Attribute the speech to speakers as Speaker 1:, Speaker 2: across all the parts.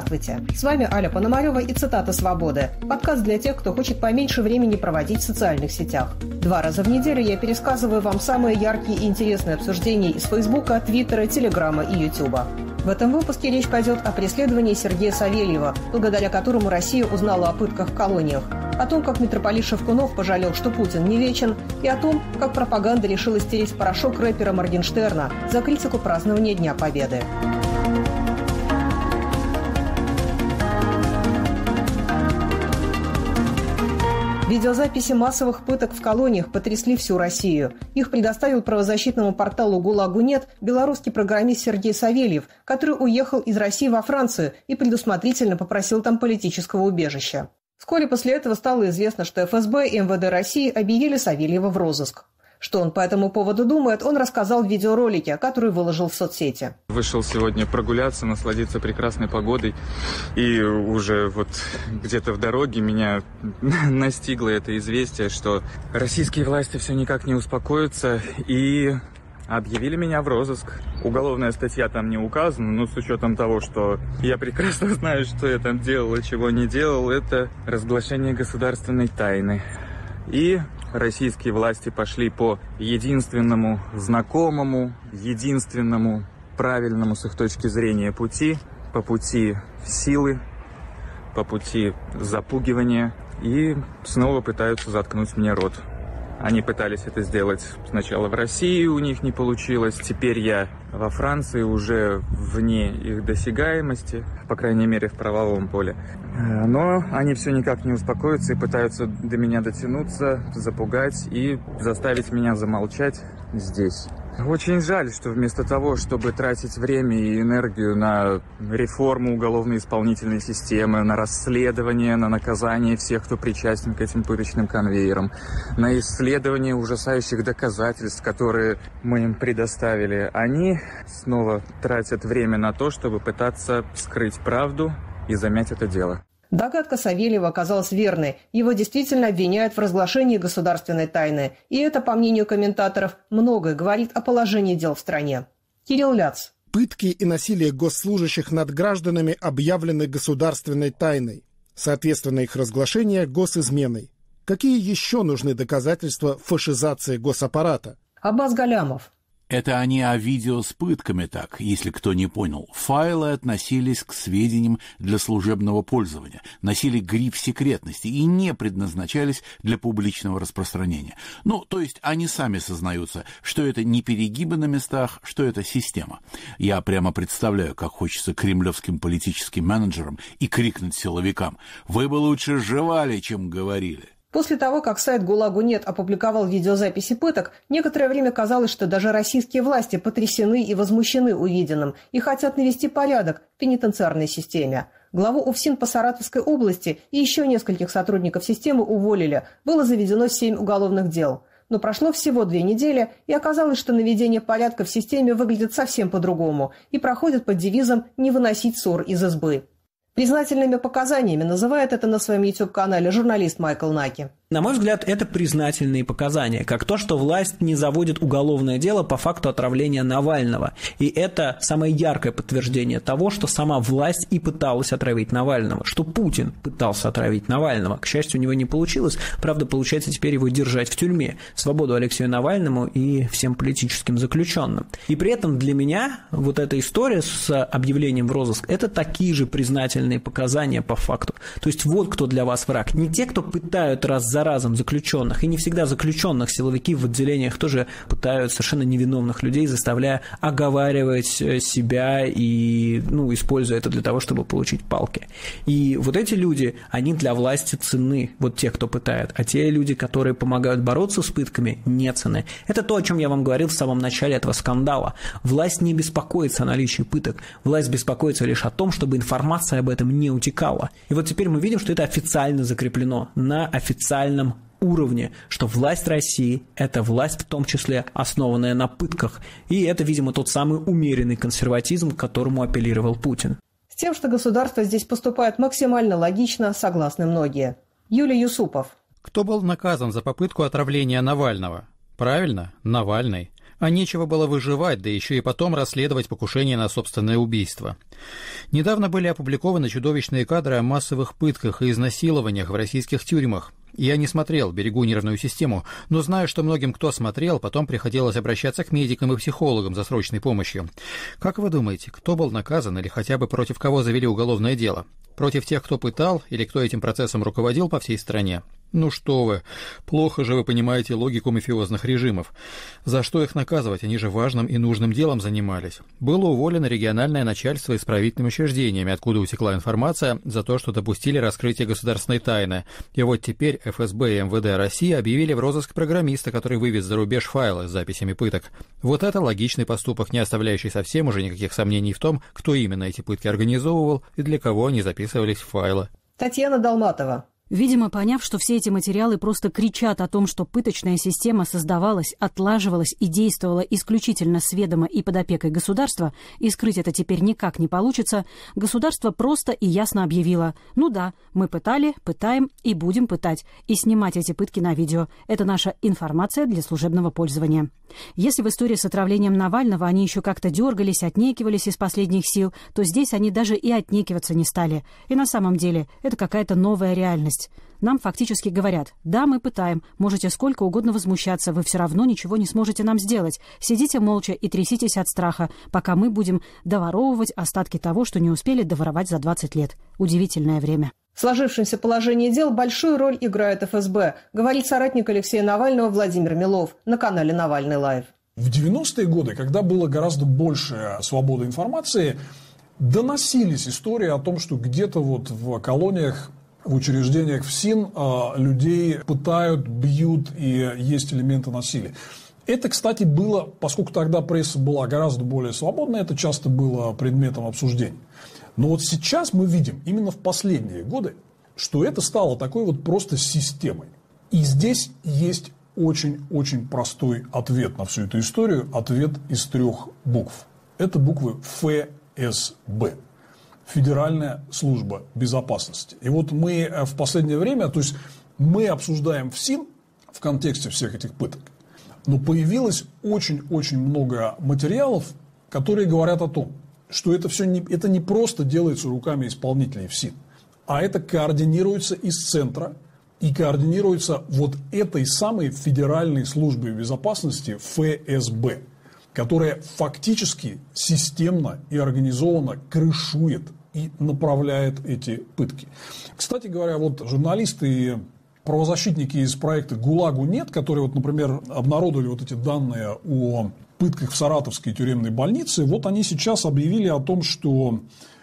Speaker 1: Здравствуйте! С вами Аля Пономарева и «Цитата свободы» – подкаст для тех, кто хочет поменьше времени проводить в социальных сетях. Два раза в неделю я пересказываю вам самые яркие и интересные обсуждения из Фейсбука, Твиттера, Телеграма и Ютуба. В этом выпуске речь пойдет о преследовании Сергея Савельева, благодаря которому Россия узнала о пытках в колониях, о том, как митрополит Шевкунов пожалел, что Путин не вечен, и о том, как пропаганда решила стереть порошок рэпера Моргенштерна за критику празднования Дня Победы. Видеозаписи массовых пыток в колониях потрясли всю Россию. Их предоставил правозащитному порталу «ГУЛАГу нет» белорусский программист Сергей Савельев, который уехал из России во Францию и предусмотрительно попросил там политического убежища. Вскоре после этого стало известно, что ФСБ и МВД России объявили Савельева в розыск. Что он по этому поводу думает, он рассказал в видеоролике, который выложил в соцсети.
Speaker 2: Вышел сегодня прогуляться, насладиться прекрасной погодой. И уже вот где-то в дороге меня настигло это известие, что российские власти все никак не успокоятся и объявили меня в розыск. Уголовная статья там не указана, но с учетом того, что я прекрасно знаю, что я там делал и чего не делал, это разглашение государственной тайны. И российские власти пошли по единственному знакомому, единственному правильному с их точки зрения пути, по пути силы, по пути запугивания и снова пытаются заткнуть мне рот. Они пытались это сделать сначала в России, у них не получилось. Теперь я во Франции уже вне их досягаемости, по крайней мере в правовом поле. Э, но они все никак не успокоятся и пытаются до меня дотянуться, запугать и заставить меня замолчать здесь. Очень жаль, что вместо того, чтобы тратить время и энергию на реформу уголовно-исполнительной системы, на расследование, на наказание всех, кто причастен к этим пыточным конвейерам, на исследование ужасающих доказательств, которые мы им предоставили, они снова тратят время на то, чтобы пытаться скрыть правду и замять это дело.
Speaker 1: Догадка Савельева оказалась верной. Его действительно обвиняют в разглашении государственной тайны. И это, по мнению
Speaker 3: комментаторов, многое говорит о положении дел в стране. Кирилл Ляц. Пытки и насилие госслужащих над гражданами объявлены государственной тайной. Соответственно, их разглашение – госизменой. Какие еще нужны доказательства фашизации госаппарата? Аббас Галямов.
Speaker 4: Это они о видео с пытками так, если кто не понял. Файлы относились к сведениям для служебного пользования, носили гриф секретности и не предназначались для публичного распространения. Ну, то есть они сами сознаются, что это не перегибы на местах, что это система. Я прямо представляю, как хочется кремлевским политическим менеджерам и крикнуть силовикам «Вы бы лучше жевали, чем говорили».
Speaker 1: После того, как сайт «ГУЛАГу нет» опубликовал видеозаписи пыток, некоторое время казалось, что даже российские власти потрясены и возмущены увиденным и хотят навести порядок в пенитенциарной системе. Главу УФСИН по Саратовской области и еще нескольких сотрудников системы уволили. Было заведено семь уголовных дел. Но прошло всего две недели, и оказалось, что наведение порядка в системе выглядит совсем по-другому и проходит под девизом «не выносить ссор из избы». Признательными показаниями называет это на своем YouTube-канале журналист Майкл Наки.
Speaker 5: На мой взгляд, это признательные показания, как то, что власть не заводит уголовное дело по факту отравления Навального. И это самое яркое подтверждение того, что сама власть и пыталась отравить Навального, что Путин пытался отравить Навального. К счастью, у него не получилось, правда, получается теперь его держать в тюрьме. Свободу Алексею Навальному и всем политическим заключенным. И при этом для меня вот эта история с объявлением в розыск – это такие же признательные показания по факту. То есть вот кто для вас враг. Не те, кто пытают раз за разом заключенных, и не всегда заключенных силовики в отделениях тоже пытают совершенно невиновных людей, заставляя оговаривать э, себя и, ну, используя это для того, чтобы получить палки. И вот эти люди, они для власти цены, вот те, кто пытает, а те люди, которые помогают бороться с пытками, не цены. Это то, о чем я вам говорил в самом начале этого скандала. Власть не беспокоится о наличии пыток, власть беспокоится лишь о том, чтобы информация об этом не утекала. И вот теперь мы видим, что это официально закреплено на официальном глобальном уровне, что власть России – это власть в том числе основанная на пытках. И это, видимо, тот самый умеренный консерватизм, к которому апеллировал Путин.
Speaker 1: С тем, что государство здесь поступает максимально логично, согласны многие.
Speaker 6: Юлий Юсупов. Кто был наказан за попытку отравления Навального? Правильно, Навальный а нечего было выживать, да еще и потом расследовать покушение на собственное убийство. Недавно были опубликованы чудовищные кадры о массовых пытках и изнасилованиях в российских тюрьмах. Я не смотрел, берегу нервную систему, но знаю, что многим, кто смотрел, потом приходилось обращаться к медикам и психологам за срочной помощью. Как вы думаете, кто был наказан или хотя бы против кого завели уголовное дело? Против тех, кто пытал или кто этим процессом руководил по всей стране? Ну что вы, плохо же вы понимаете логику мафиозных режимов. За что их наказывать? Они же важным и нужным делом занимались. Было уволено региональное начальство исправительными учреждениями, откуда утекла информация за то, что допустили раскрытие государственной тайны. И вот теперь ФСБ и МВД России объявили в розыск программиста, который вывез за рубеж файлы с записями пыток. Вот это логичный поступок, не оставляющий совсем уже никаких сомнений в том, кто именно эти пытки организовывал и для кого они записывались в файлы.
Speaker 7: Татьяна Долматова, Видимо, поняв, что все эти материалы просто кричат о том, что пыточная система создавалась, отлаживалась и действовала исключительно сведомо и под опекой государства, и скрыть это теперь никак не получится, государство просто и ясно объявило «Ну да, мы пытали, пытаем и будем пытать, и снимать эти пытки на видео. Это наша информация для служебного пользования». Если в истории с отравлением Навального они еще как-то дергались, отнекивались из последних сил, то здесь они даже и отнекиваться не стали. И на самом деле это какая-то новая реальность есть. Нам фактически говорят, да, мы пытаем, можете сколько угодно возмущаться, вы все равно ничего не сможете нам сделать. Сидите молча и тряситесь от страха, пока мы будем доворовывать остатки того, что не успели доворовать за 20 лет. Удивительное время.
Speaker 1: В сложившемся положении дел большую роль играет ФСБ, говорит соратник Алексея Навального Владимир Милов на канале
Speaker 8: «Навальный лайв». В 90-е годы, когда было гораздо больше свободы информации, доносились истории о том, что где-то вот в колониях в учреждениях ФСИН а, людей пытают, бьют и есть элементы насилия. Это, кстати, было, поскольку тогда пресса была гораздо более свободна, это часто было предметом обсуждений. Но вот сейчас мы видим, именно в последние годы, что это стало такой вот просто системой. И здесь есть очень-очень простой ответ на всю эту историю. Ответ из трех букв. Это буквы ФСБ. Федеральная служба безопасности. И вот мы э, в последнее время, то есть мы обсуждаем ФСИН в контексте всех этих пыток, но появилось очень-очень много материалов, которые говорят о том, что это все не, это не просто делается руками исполнителей ФСИН, а это координируется из центра и координируется вот этой самой Федеральной службой безопасности ФСБ, которая фактически системно и организованно крышует и направляет эти пытки. Кстати говоря, вот журналисты и правозащитники из проекта «ГУЛАГу нет», которые, вот, например, обнародовали вот эти данные о пытках в Саратовской тюремной больнице, вот они сейчас объявили о том, что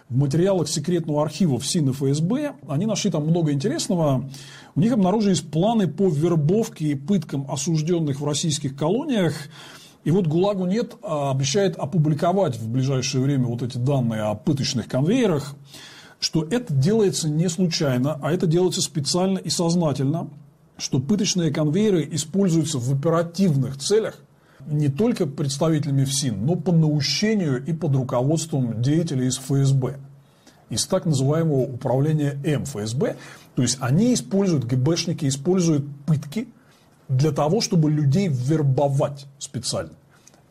Speaker 8: в материалах секретного архива СИН и ФСБ, они нашли там много интересного. У них обнаружились планы по вербовке и пыткам осужденных в российских колониях. И вот ГУЛАГу нет, а обещает опубликовать в ближайшее время вот эти данные о пыточных конвейерах, что это делается не случайно, а это делается специально и сознательно, что пыточные конвейеры используются в оперативных целях, не только представителями ФСИН, но по наущению и под руководством деятелей из ФСБ, из так называемого управления МФСБ. То есть они используют, ГБшники используют пытки для того, чтобы людей вербовать специально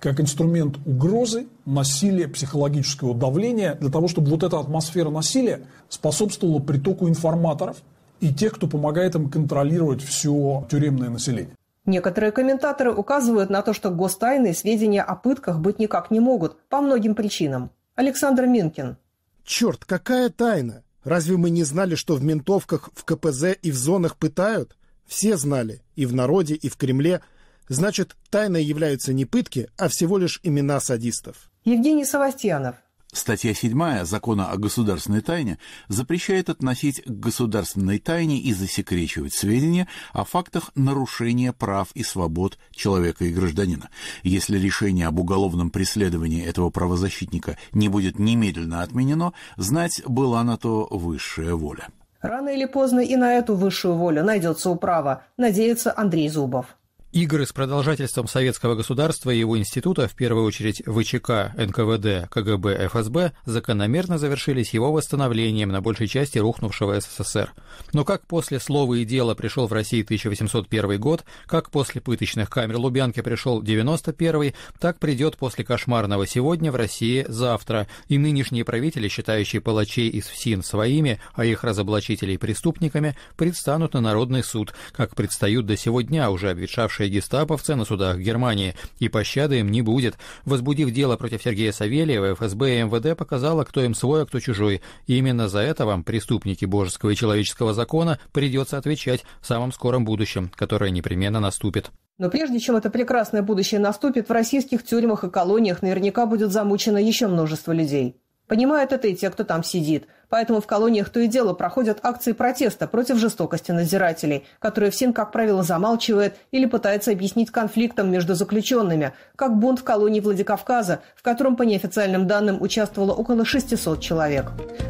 Speaker 8: как инструмент угрозы, насилия, психологического давления, для того, чтобы вот эта атмосфера насилия способствовала притоку информаторов и тех, кто помогает им контролировать все тюремное население.
Speaker 1: Некоторые комментаторы указывают на то, что гостайные сведения о пытках быть никак не могут, по многим причинам. Александр Минкин.
Speaker 3: Черт, какая тайна! Разве мы не знали, что в ментовках, в КПЗ и в зонах пытают? Все знали, и в народе, и в Кремле – Значит, тайной являются не пытки, а всего лишь имена садистов. Евгений Савастьянов.
Speaker 4: Статья 7 Закона о государственной тайне запрещает относить к государственной тайне и засекречивать сведения о фактах нарушения прав и свобод человека и гражданина. Если решение об уголовном преследовании этого правозащитника не будет немедленно отменено, знать была на то высшая воля.
Speaker 1: Рано или поздно и на эту высшую волю найдется управа, надеется Андрей Зубов
Speaker 6: игры с продолжательством советского государства и его института, в первую очередь ВЧК, НКВД, КГБ, ФСБ, закономерно завершились его восстановлением на большей части рухнувшего СССР. Но как после слова и дела пришел в России 1801 год, как после пыточных камер Лубянки пришел 91 так придет после кошмарного сегодня в России завтра, и нынешние правители, считающие палачей из ФСИН своими, а их разоблачителей преступниками, предстанут на Народный суд, как предстают до сегодня уже обветшавшие и гестаповцы на судах Германии, и пощады им не будет. Возбудив дело против Сергея Савельева, ФСБ и МВД показало, кто им свой, а кто чужой. И именно за это вам, преступники божеского и человеческого закона, придется отвечать в самом скором будущем, которое непременно наступит.
Speaker 1: Но прежде чем это прекрасное будущее наступит, в российских тюрьмах и колониях наверняка будет замучено еще множество людей. Понимают это и те, кто там сидит. Поэтому в колониях то и дело проходят акции протеста против жестокости надзирателей, которые ФСИН, как правило, замалчивает или пытается объяснить конфликтом между заключенными, как бунт в колонии Владикавказа, в котором, по неофициальным данным, участвовало около 600 человек.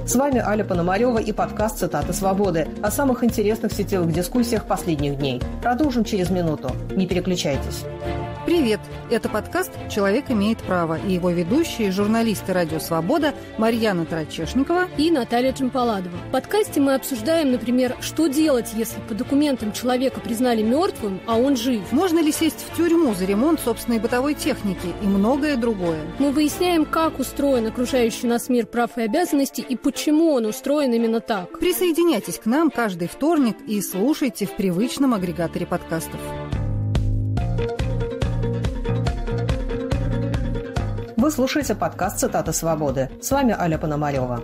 Speaker 1: С вами Аля Пономарева и подкаст «Цитаты свободы» о самых интересных сетевых дискуссиях последних дней. Продолжим через минуту. Не переключайтесь. Привет! Это подкаст «Человек имеет право» и его ведущие, журналисты «Радио Свобода» Марьяна Трачешникова и Наталья Джампаладова. В подкасте мы обсуждаем, например, что делать, если по документам человека признали мертвым, а он жив. Можно ли сесть в тюрьму за ремонт собственной бытовой техники и многое другое. Мы выясняем, как устроен окружающий нас мир прав и обязанностей и почему он устроен именно так. Присоединяйтесь к нам каждый вторник и слушайте в привычном агрегаторе подкастов. Вы слушаете подкаст «Цитата свободы». С вами Аля Пономарева.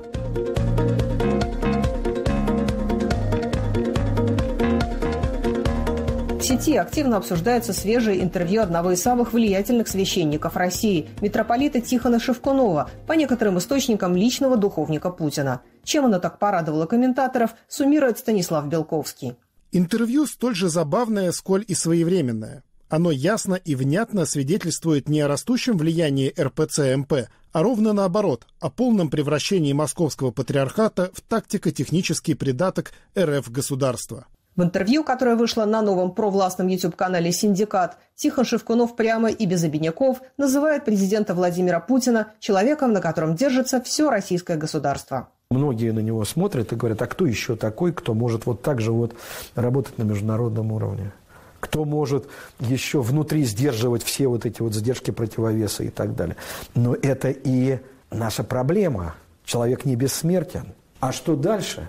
Speaker 1: В сети активно обсуждается свежее интервью одного из самых влиятельных священников России, митрополита Тихона Шевкунова, по некоторым источникам личного
Speaker 3: духовника Путина. Чем оно так порадовало комментаторов, суммирует Станислав Белковский. Интервью столь же забавное, сколь и своевременное – оно ясно и внятно свидетельствует не о растущем влиянии РПЦ-МП, а ровно наоборот, о полном превращении московского патриархата в тактико-технический придаток РФ-государства.
Speaker 1: В интервью, которое вышло на новом провластном YouTube-канале «Синдикат», Тихон Шевкунов прямо и без обиняков называет президента Владимира Путина человеком, на котором держится все российское государство.
Speaker 9: Многие на него смотрят и говорят, а кто еще такой, кто может вот так же вот работать на международном уровне? кто может еще внутри сдерживать все вот эти вот задержки противовеса и так далее. Но это и наша проблема. Человек не бессмертен. А что дальше?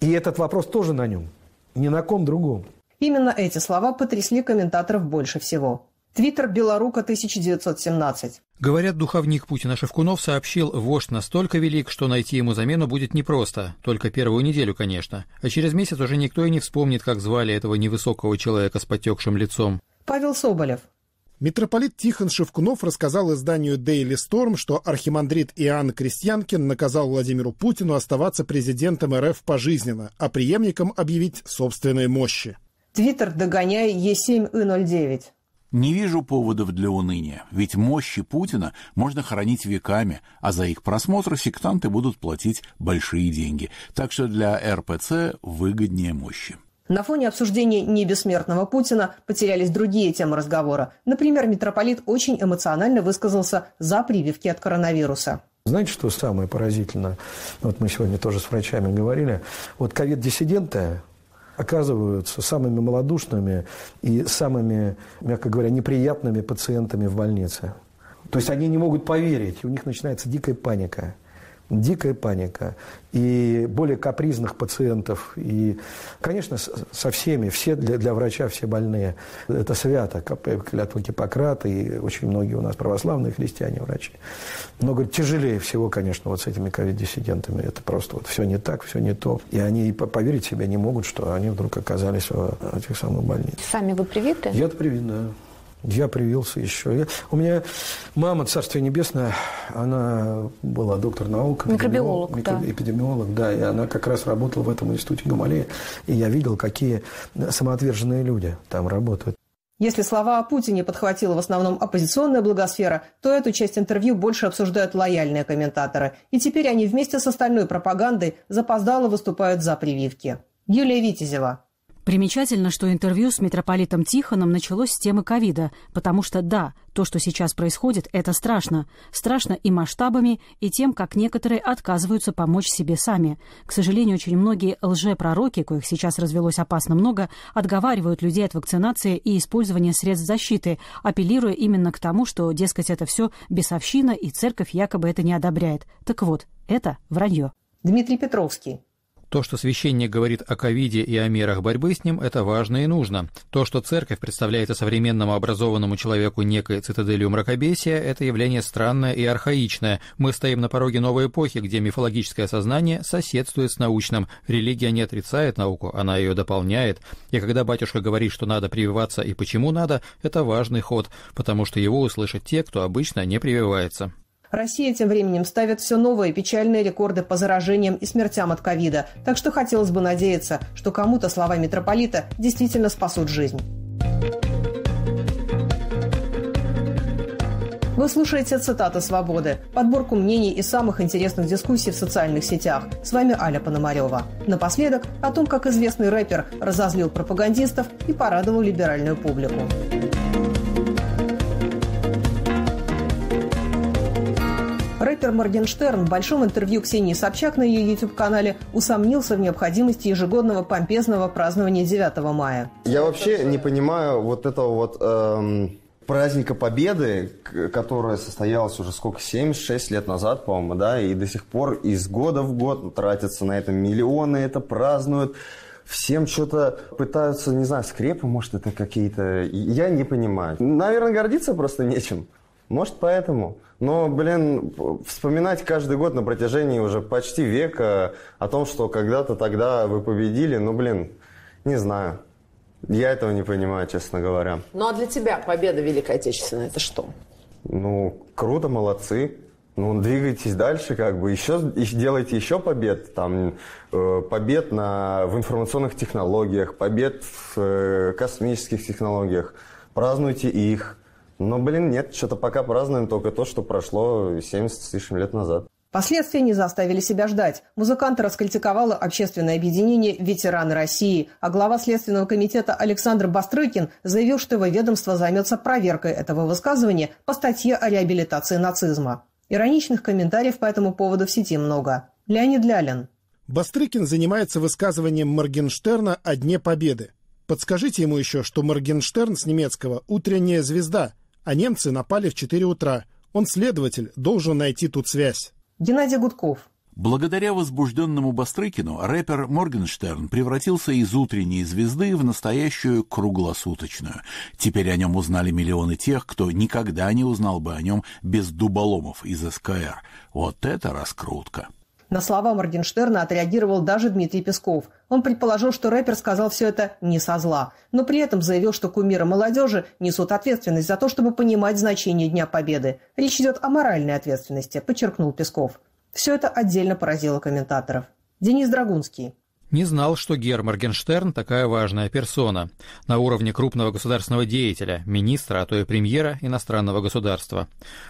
Speaker 9: И этот вопрос тоже на нем, ни на ком другом. Именно эти слова потрясли комментаторов больше всего. Твиттер Белорука
Speaker 1: 1917.
Speaker 6: Говорят, духовник Путина Шевкунов сообщил, вождь настолько велик, что найти ему замену будет непросто, только первую неделю, конечно, а через месяц уже никто и не вспомнит, как звали этого невысокого человека с потекшим лицом.
Speaker 3: Павел Соболев. Митрополит Тихон Шевкунов рассказал изданию Daily Storm, что архимандрит Иоанн Крестьянкин наказал Владимиру Путину оставаться президентом РФ пожизненно, а преемником объявить собственные
Speaker 4: мощи. Твиттер «Догоняй Е7И09». Не вижу поводов для уныния, ведь мощи Путина можно хранить веками, а за их просмотр сектанты будут платить большие деньги. Так что для РПЦ выгоднее мощи.
Speaker 1: На фоне обсуждения небессмертного Путина потерялись другие темы разговора. Например, митрополит очень эмоционально высказался за прививки от
Speaker 9: коронавируса. Знаете, что самое поразительное? Вот мы сегодня тоже с врачами говорили. Вот ковид-диссиденты, оказываются самыми малодушными и самыми, мягко говоря, неприятными пациентами в больнице. То есть они не могут поверить, у них начинается дикая паника дикая паника, и более капризных пациентов, и, конечно, со всеми, все для, для врача все больные. Это свято, клятва Гиппократа, и очень многие у нас православные христиане врачи. Но, говорит, тяжелее всего, конечно, вот с этими ковид-диссидентами. Это просто вот все не так, все не то. И они поверить себе не могут, что они вдруг оказались в этих самых больницах.
Speaker 5: Сами вы привиты? Я-то
Speaker 9: привит, да. Я привился еще. Я... У меня мама, Царствие Небесное, она была доктор наук. Микробиолог, микробиолог да. Эпидемиолог, да. И она как раз работала в этом институте Гамалея. И я видел, какие самоотверженные люди там работают.
Speaker 1: Если слова о Путине подхватила в основном оппозиционная благосфера, то эту часть интервью больше обсуждают лояльные комментаторы. И теперь они вместе с остальной пропагандой запоздало выступают за прививки.
Speaker 7: Юлия Витязева, Примечательно, что интервью с митрополитом Тихоном началось с темы ковида, потому что да, то, что сейчас происходит, это страшно. Страшно и масштабами, и тем, как некоторые отказываются помочь себе сами. К сожалению, очень многие лжепророки, коих сейчас развелось опасно много, отговаривают людей от вакцинации и использования средств защиты, апеллируя именно к тому, что, дескать, это все бесовщина и церковь якобы это не одобряет. Так вот, это вранье. Дмитрий Петровский,
Speaker 6: то, что священник говорит о ковиде и о мерах борьбы с ним, это важно и нужно. То, что церковь представляется современному образованному человеку некой цитаделью мракобесия, это явление странное и архаичное. Мы стоим на пороге новой эпохи, где мифологическое сознание соседствует с научным. Религия не отрицает науку, она ее дополняет. И когда батюшка говорит, что надо прививаться и почему надо, это важный ход, потому что его услышат те, кто обычно не прививается.
Speaker 1: Россия тем временем ставит все новые печальные рекорды по заражениям и смертям от ковида, так что хотелось бы надеяться, что кому-то слова митрополита действительно спасут жизнь. Вы слушаете «Цитаты свободы» – подборку мнений и самых интересных дискуссий в социальных сетях. С вами Аля Пономарева. Напоследок о том, как известный рэпер разозлил пропагандистов и порадовал либеральную публику. Виктор Моргенштерн в большом интервью Ксении Собчак на ее YouTube-канале усомнился в необходимости ежегодного помпезного празднования 9 мая.
Speaker 10: Я вообще не понимаю вот этого вот... Эм праздника Победы, которая состоялась уже сколько, 7-6 лет назад, по-моему, да, и до сих пор из года в год тратятся на это миллионы, это празднуют, всем что-то пытаются, не знаю, скрепы, может, это какие-то, я не понимаю. Наверное, гордиться просто нечем, может, поэтому. Но, блин, вспоминать каждый год на протяжении уже почти века о том, что когда-то тогда вы победили, ну, блин, не знаю. Я этого не понимаю, честно говоря. Ну, а для тебя победа Великой Отечественной – это что? Ну, круто, молодцы. Ну, двигайтесь дальше, как бы еще делайте еще побед, там э, побед на в информационных технологиях, побед в э, космических технологиях, празднуйте их. Но, ну, блин, нет, что-то пока празднуем только то, что прошло 70 с лишним лет назад.
Speaker 1: Последствия не заставили себя ждать. Музыканта раскритиковало общественное объединение «Ветераны России», а глава Следственного комитета Александр Бастрыкин заявил, что его ведомство займется проверкой этого высказывания по статье о реабилитации нацизма. Ироничных комментариев по этому поводу в сети много.
Speaker 3: Леонид Лялин. Бастрыкин занимается высказыванием Моргенштерна о Дне Победы. Подскажите ему еще, что Моргенштерн с немецкого «утренняя звезда», а немцы напали в 4 утра. Он, следователь, должен найти тут связь. Геннадий Гудков.
Speaker 4: Благодаря возбужденному Бастрыкину рэпер Моргенштерн превратился из утренней звезды в настоящую круглосуточную. Теперь о нем узнали миллионы тех, кто никогда не узнал бы о нем без дуболомов из СКР. Вот это раскрутка!
Speaker 1: На слова Моргенштерна отреагировал даже Дмитрий Песков. Он предположил, что рэпер сказал все это не со зла, но при этом заявил, что кумиры молодежи несут ответственность за то, чтобы понимать значение Дня Победы. Речь идет о моральной ответственности, подчеркнул Песков. Все это отдельно поразило комментаторов. Денис Драгунский.
Speaker 6: Не знал, что Гер Моргенштерн такая важная персона на уровне крупного государственного деятеля, министра, а то и премьера иностранного государства.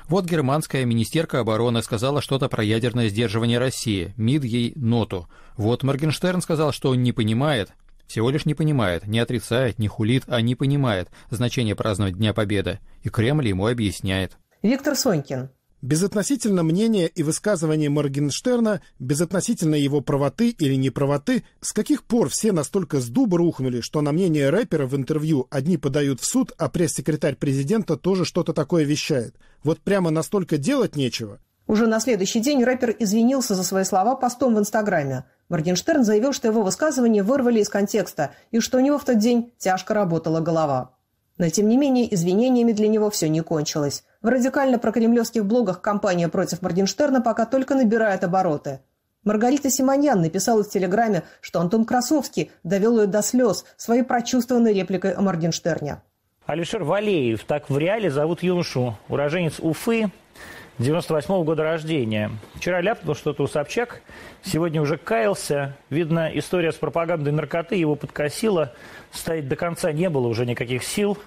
Speaker 6: Вот германская министерка обороны сказала что-то про ядерное сдерживание России, МИД ей ноту. Вот Моргенштерн сказал, что он не понимает, всего лишь не понимает, не отрицает, не хулит, а не понимает значение праздновать Дня Победы. И Кремль ему объясняет.
Speaker 3: Виктор Сонькин, Безотносительно мнения и высказывания Моргенштерна, безотносительно его правоты или неправоты, с каких пор все настолько с дуба рухнули, что на мнение рэпера в интервью одни подают в суд, а пресс-секретарь президента тоже что-то такое вещает. Вот прямо настолько делать нечего.
Speaker 1: Уже на следующий день рэпер извинился за свои слова постом в Инстаграме. Моргенштерн заявил, что его высказывания вырвали из контекста и что у него в тот день тяжко работала голова. Но, тем не менее, извинениями для него все не кончилось. В радикально прокремлевских блогах кампания против Моргенштерна пока только набирает обороты. Маргарита Симоньян написала в Телеграме, что Антон Красовский довел ее до слез своей прочувствованной репликой о Моргенштерне.
Speaker 5: Алишер Валеев, так в реале зовут юношу, уроженец Уфы, 98 -го года рождения. Вчера ляпнул что-то у Собчак, сегодня уже каялся. Видно, история с пропагандой наркоты его подкосила. Стоять до конца не было уже никаких сил.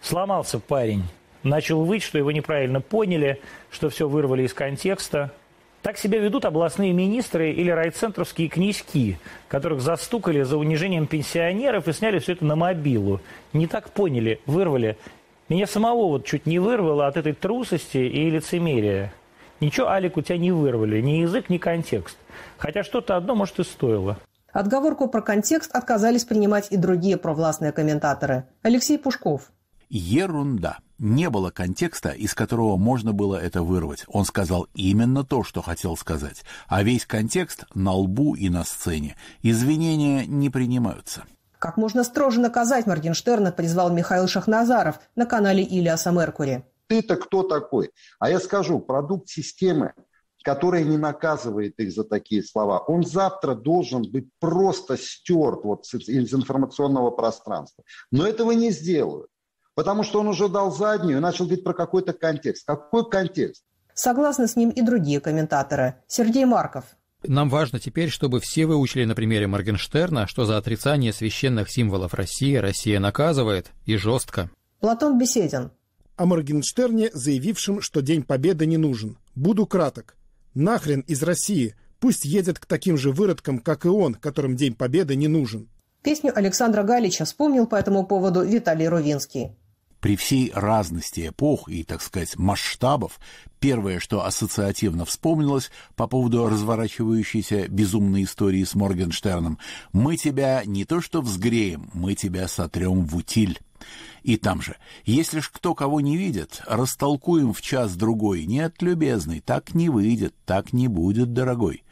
Speaker 5: Сломался парень. Начал выть, что его неправильно поняли, что все вырвали из контекста. Так себя ведут областные министры или райцентровские князьки, которых застукали за унижением пенсионеров и сняли все это на мобилу. Не так поняли, вырвали меня самого вот чуть не вырвало от этой трусости и лицемерия. Ничего, Алик, у тебя не вырвали. Ни язык, ни контекст. Хотя
Speaker 4: что-то одно, может, и стоило.
Speaker 1: Отговорку про контекст отказались принимать и другие провластные комментаторы. Алексей Пушков.
Speaker 4: Ерунда. Не было контекста, из которого можно было это вырвать. Он сказал именно то, что хотел сказать. А весь контекст на лбу и на сцене. Извинения не принимаются.
Speaker 1: Как можно строже наказать Моргенштерна, призвал Михаил Шахназаров на канале Ильяса Меркури.
Speaker 10: Ты-то кто такой? А я скажу, продукт системы, которая не наказывает их за такие слова, он завтра должен быть просто стерт вот из информационного пространства. Но этого не сделают. Потому что он уже дал заднюю и начал говорить про какой-то
Speaker 1: контекст. Какой контекст? Согласны с ним и другие комментаторы. Сергей Марков,
Speaker 6: нам важно теперь, чтобы все выучили на примере Моргенштерна, что за отрицание священных символов России Россия наказывает и жестко.
Speaker 3: Платон Беседин. О Моргенштерне, заявившем, что День Победы не нужен. Буду краток. Нахрен из России. Пусть едет к таким же выродкам, как и он, которым День Победы не нужен. Песню Александра Галича вспомнил по этому поводу Виталий Рувинский.
Speaker 4: При всей разности эпох и, так сказать, масштабов, первое, что ассоциативно вспомнилось по поводу разворачивающейся безумной истории с Моргенштерном, «Мы тебя не то что взгреем, мы тебя сотрем в утиль». И там же. Если ж кто кого не видит, растолкуем в час-другой. Нет, любезный, так не выйдет, так не будет, дорогой.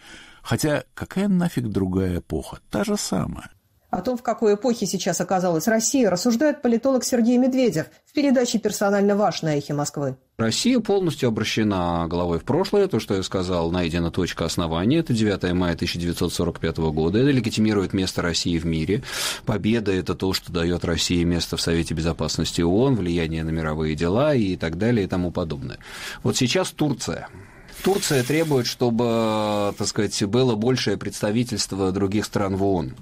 Speaker 4: Хотя какая нафиг другая эпоха? Та же самая.
Speaker 1: О том, в какой эпохе сейчас оказалась Россия, рассуждает политолог Сергей Медведев в передаче «Персонально ваш» на «Эхе Москвы».
Speaker 11: Россия полностью обращена головой в прошлое. То, что я сказал, найдена точка основания. Это 9 мая 1945 года. Это легитимирует место России в мире. Победа – это то, что дает России место в Совете Безопасности ООН, влияние на мировые дела и так далее и тому подобное. Вот сейчас Турция. Турция требует, чтобы, э, так сказать, было большее представительство других стран в ООН.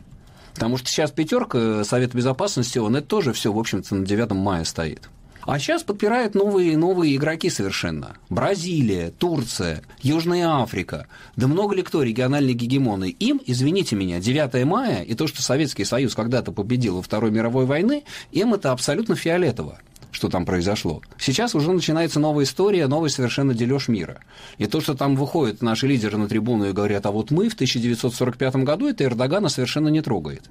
Speaker 11: Потому что сейчас пятерка э, Совет Безопасности он это тоже все, в общем-то, на 9 мая стоит. А сейчас подпирают новые и новые игроки совершенно. Бразилия, Турция, Южная Африка. Да много ли кто региональные гегемоны? Им, извините меня, 9 мая и то, что Советский Союз когда-то победил во Второй мировой войны, им это абсолютно фиолетово что там произошло. Сейчас уже начинается новая история, новый совершенно дележ мира. И то, что там выходят наши лидеры на трибуну и говорят, а вот мы в 1945 году, это Эрдогана совершенно не трогает.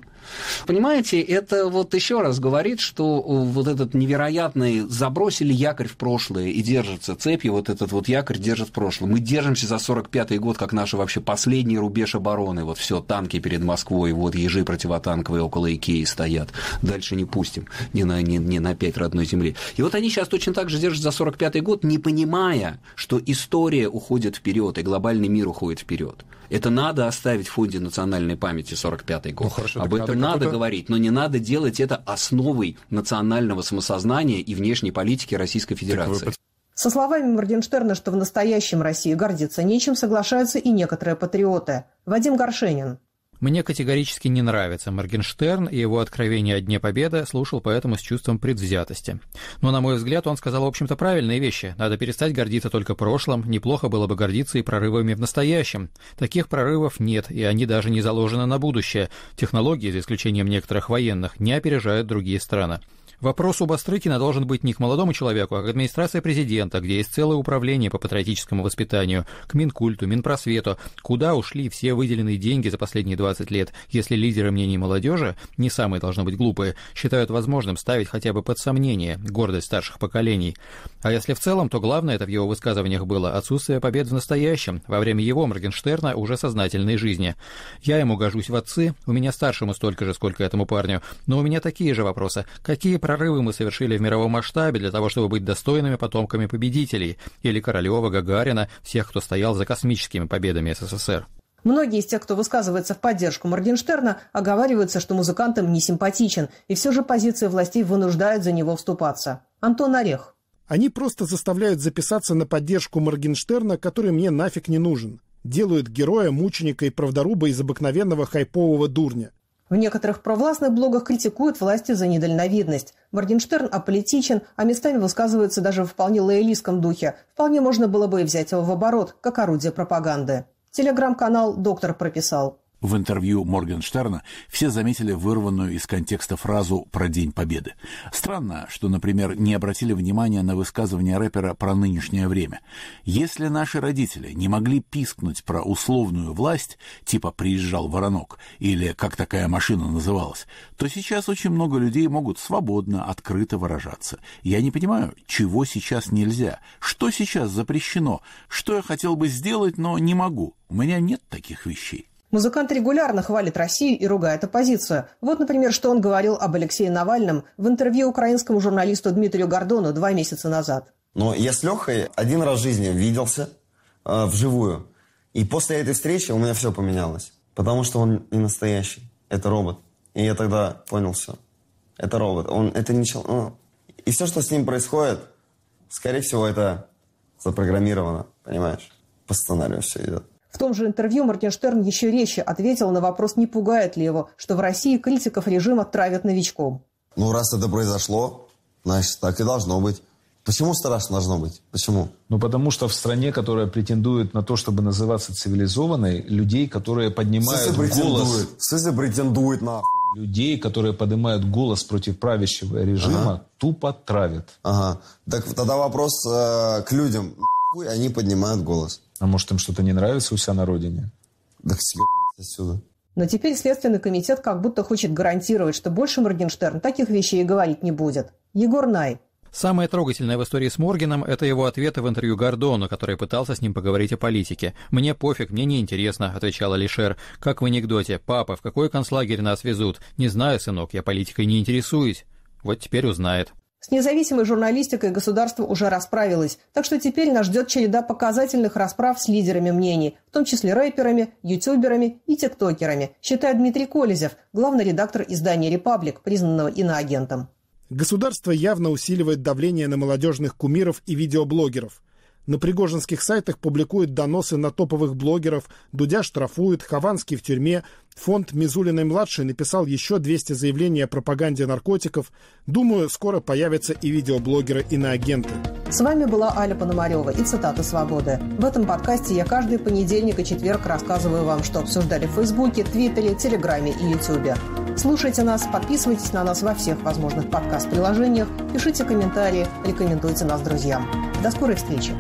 Speaker 11: Понимаете, это вот еще раз говорит, что э, вот этот невероятный забросили якорь в прошлое и держится цепью, вот этот вот якорь держит в прошлое. Мы держимся за 45-й год, как наши вообще последний рубеж обороны. Вот все танки перед Москвой, вот ежи противотанковые около Икеи стоят. Дальше не пустим, не на, не, не на пять родной земли. И вот они сейчас точно так же держат за 45-й год, не понимая, что история уходит вперед, и глобальный мир уходит вперед. Это надо оставить в фонде национальной памяти 45-й год. Ну, хорошо, Об этом надо говорить, но не надо делать это основой национального самосознания и внешней политики Российской Федерации.
Speaker 1: Со словами Моргенштерна, что в настоящем России гордиться нечем, соглашаются и некоторые патриоты. Вадим Горшенин.
Speaker 6: Мне категорически не нравится Моргенштерн, и его откровение о Дне Победы слушал поэтому с чувством предвзятости. Но, на мой взгляд, он сказал, в общем-то, правильные вещи. Надо перестать гордиться только прошлым, неплохо было бы гордиться и прорывами в настоящем. Таких прорывов нет, и они даже не заложены на будущее. Технологии, за исключением некоторых военных, не опережают другие страны. Вопрос об Острыкина должен быть не к молодому человеку, а к администрации президента, где есть целое управление по патриотическому воспитанию, к Минкульту, Минпросвету, куда ушли все выделенные деньги за последние 20 лет, если лидеры мнений молодежи, не самые должно быть глупые, считают возможным ставить хотя бы под сомнение гордость старших поколений. А если в целом, то главное это в его высказываниях было отсутствие побед в настоящем, во время его, Моргенштерна, уже сознательной жизни. Я ему гожусь в отцы, у меня старшему столько же, сколько этому парню, но у меня такие же вопросы. Какие прорывы мы совершили в мировом масштабе для того, чтобы быть достойными потомками победителей или Королева, Гагарина, всех, кто стоял за космическими победами СССР.
Speaker 1: Многие из тех, кто высказывается в поддержку Моргенштерна, оговариваются, что музыкантам не симпатичен,
Speaker 3: и все же позиции властей вынуждают за него вступаться. Антон Орех. Они просто заставляют записаться на поддержку Моргенштерна, который мне нафиг не нужен. Делают героя, мученика и правдоруба из обыкновенного хайпового дурня. В некоторых провластных блогах критикуют
Speaker 1: власти за недальновидность. Моргенштерн аполитичен, а местами высказывается даже в вполне лоялистском духе. Вполне можно было бы и взять его в оборот, как орудие пропаганды. Телеграм-канал
Speaker 4: «Доктор» прописал. В интервью Моргенштерна все заметили вырванную из контекста фразу про День Победы. Странно, что, например, не обратили внимания на высказывание рэпера про нынешнее время. Если наши родители не могли пискнуть про условную власть, типа «приезжал воронок» или «как такая машина называлась», то сейчас очень много людей могут свободно, открыто выражаться. Я не понимаю, чего сейчас нельзя, что сейчас запрещено, что я хотел бы сделать, но не могу. У меня нет таких вещей.
Speaker 1: Музыкант регулярно хвалит Россию и ругает оппозицию. Вот, например, что он говорил об Алексее Навальном в интервью украинскому журналисту Дмитрию Гордону два месяца назад.
Speaker 10: Но я с Лехой один раз в жизни виделся э, вживую. И после этой встречи у меня все поменялось. Потому что он не настоящий. Это робот. И я тогда понял все. Это робот. Он, это не человек. Ну, и все, что с ним происходит, скорее всего, это запрограммировано. Понимаешь? По сценарию все идет.
Speaker 1: В том же интервью Моргенштерн еще резче ответил на вопрос, не пугает ли его, что в России критиков режима травят новичком.
Speaker 10: Ну, раз это произошло, значит, так и должно быть. Почему страшно должно быть? Почему? Ну, потому что в стране, которая претендует на то, чтобы называться цивилизованной, людей, которые поднимают Сыся голос... Сыся претендует на людей, которые поднимают голос против правящего режима, ага. тупо травят. Ага. Так тогда вопрос э, к людям. Нахуй они поднимают голос? А может, им что-то не нравится у себя на родине?
Speaker 6: Да отсюда.
Speaker 1: Но теперь Следственный комитет как будто хочет гарантировать, что больше Моргенштерн таких вещей и говорить не будет. Егор Най.
Speaker 6: Самое трогательное в истории с Моргеном – это его ответы в интервью Гордону, который пытался с ним поговорить о политике. «Мне пофиг, мне не интересно, отвечала Лишер. «Как в анекдоте. Папа, в какой концлагерь нас везут? Не знаю, сынок, я политикой не интересуюсь». Вот теперь узнает.
Speaker 1: С независимой журналистикой государство уже расправилось, так что теперь нас ждет череда показательных расправ с лидерами мнений, в том числе рэперами, ютуберами и тиктокерами, считает Дмитрий Колезев, главный редактор издания «Репаблик», признанного
Speaker 3: иноагентом. Государство явно усиливает давление на молодежных кумиров и видеоблогеров. На пригожинских сайтах публикуют доносы на топовых блогеров, Дудя штрафует, Хованский в тюрьме, Фонд Мизулиной-младшей написал еще 200 заявлений о пропаганде наркотиков. Думаю, скоро появятся и видеоблогеры, и на агенты. С вами была
Speaker 1: Аля Пономарева и цитата «Свободы». В этом подкасте я каждый понедельник и четверг рассказываю вам, что обсуждали в Фейсбуке, Твиттере, Телеграме и Ютубе. Слушайте нас, подписывайтесь на нас во всех возможных подкаст-приложениях, пишите комментарии, рекомендуйте нас друзьям. До
Speaker 5: скорой встречи!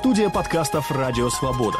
Speaker 5: Студия подкастов «Радио Свобода».